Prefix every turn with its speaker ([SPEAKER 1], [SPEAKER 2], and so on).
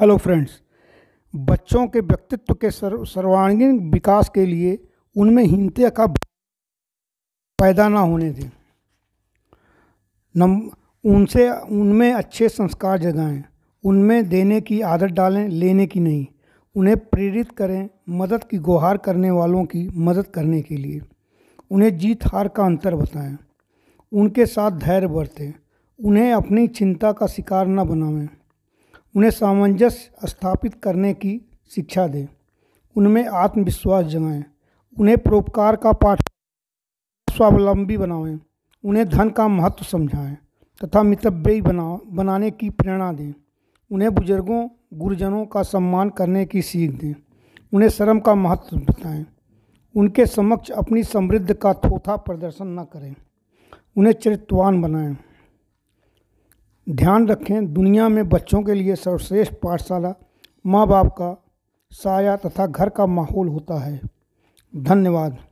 [SPEAKER 1] hello friends बच्चों के व्यक्तित्व के सर्व सर्वांगीण विकास के लिए उनमें हिंसा का पैदा ना होने दें नम उनसे उनमें अच्छे संस्कार जगाएं उनमें देने की आदत डालें लेने की नहीं उन्हें प्रेरित करें मदद की गुहार करने वालों की मदद करने के लिए उन्हें जीत हार का अंतर बताएं उनके साथ धैर्य बरतें उन्हें अपनी चिंता का शिकार न बनावें उन्हें सामंजस्य स्थापित करने की शिक्षा दें उनमें आत्मविश्वास जगाएं उन्हें परोपकार का पाठ स्वावलंबी बनाएं उन्हें धन का महत्व समझाएं तथा मितव्ययी बना बनाने की प्रेरणा दें उन्हें बुजुर्गों गुरुजनों का सम्मान करने की सीख दें उन्हें शर्म का महत्व बताएं उनके समक्ष अपनी समृद्ध का थोथा प्रदर्शन न करें उन्हें चरित्रवान बनाएं ध्यान रखें दुनिया में बच्चों के लिए सर्वश्रेष्ठ पाठशाला माँ बाप का साया तथा घर का माहौल होता है धन्यवाद